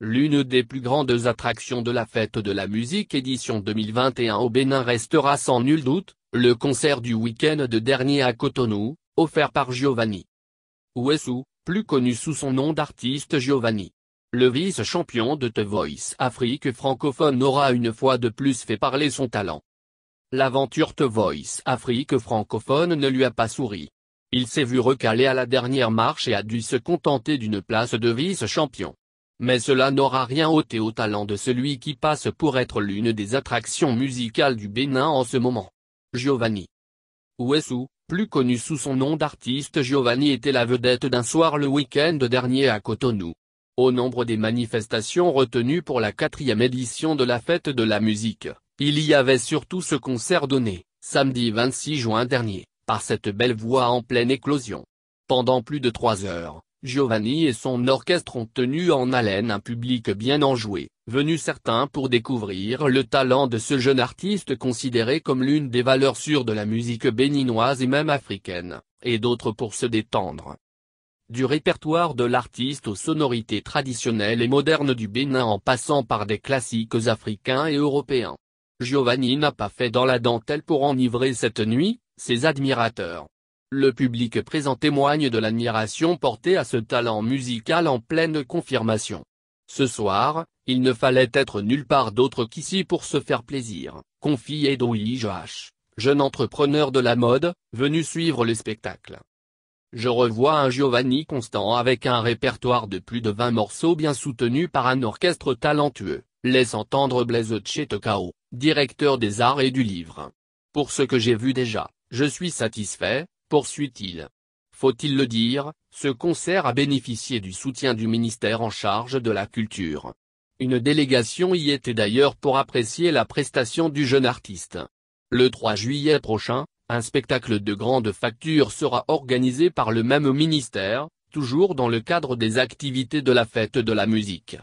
L'une des plus grandes attractions de la Fête de la Musique édition 2021 au Bénin restera sans nul doute, le concert du week-end de dernier à Cotonou, offert par Giovanni Ouessou, plus connu sous son nom d'artiste Giovanni. Le vice-champion de The Voice Afrique francophone aura une fois de plus fait parler son talent. L'aventure The Voice Afrique francophone ne lui a pas souri. Il s'est vu recaler à la dernière marche et a dû se contenter d'une place de vice-champion. Mais cela n'aura rien ôté au talent de celui qui passe pour être l'une des attractions musicales du Bénin en ce moment. Giovanni Ouessou, plus connu sous son nom d'artiste Giovanni était la vedette d'un soir le week-end dernier à Cotonou. Au nombre des manifestations retenues pour la quatrième édition de la fête de la musique, il y avait surtout ce concert donné, samedi 26 juin dernier, par cette belle voix en pleine éclosion. Pendant plus de trois heures, Giovanni et son orchestre ont tenu en haleine un public bien enjoué, venu certains pour découvrir le talent de ce jeune artiste considéré comme l'une des valeurs sûres de la musique béninoise et même africaine, et d'autres pour se détendre. Du répertoire de l'artiste aux sonorités traditionnelles et modernes du Bénin en passant par des classiques africains et européens. Giovanni n'a pas fait dans la dentelle pour enivrer cette nuit, ses admirateurs. Le public présent témoigne de l'admiration portée à ce talent musical en pleine confirmation. Ce soir, il ne fallait être nulle part d'autre qu'ici pour se faire plaisir, confie Edoui Joach, jeune entrepreneur de la mode, venu suivre le spectacle. Je revois un Giovanni Constant avec un répertoire de plus de 20 morceaux bien soutenu par un orchestre talentueux, laisse entendre Blaise tokao directeur des arts et du livre. Pour ce que j'ai vu déjà, je suis satisfait, poursuit-il. Faut-il le dire, ce concert a bénéficié du soutien du ministère en charge de la culture. Une délégation y était d'ailleurs pour apprécier la prestation du jeune artiste. Le 3 juillet prochain, un spectacle de grande facture sera organisé par le même ministère, toujours dans le cadre des activités de la fête de la musique.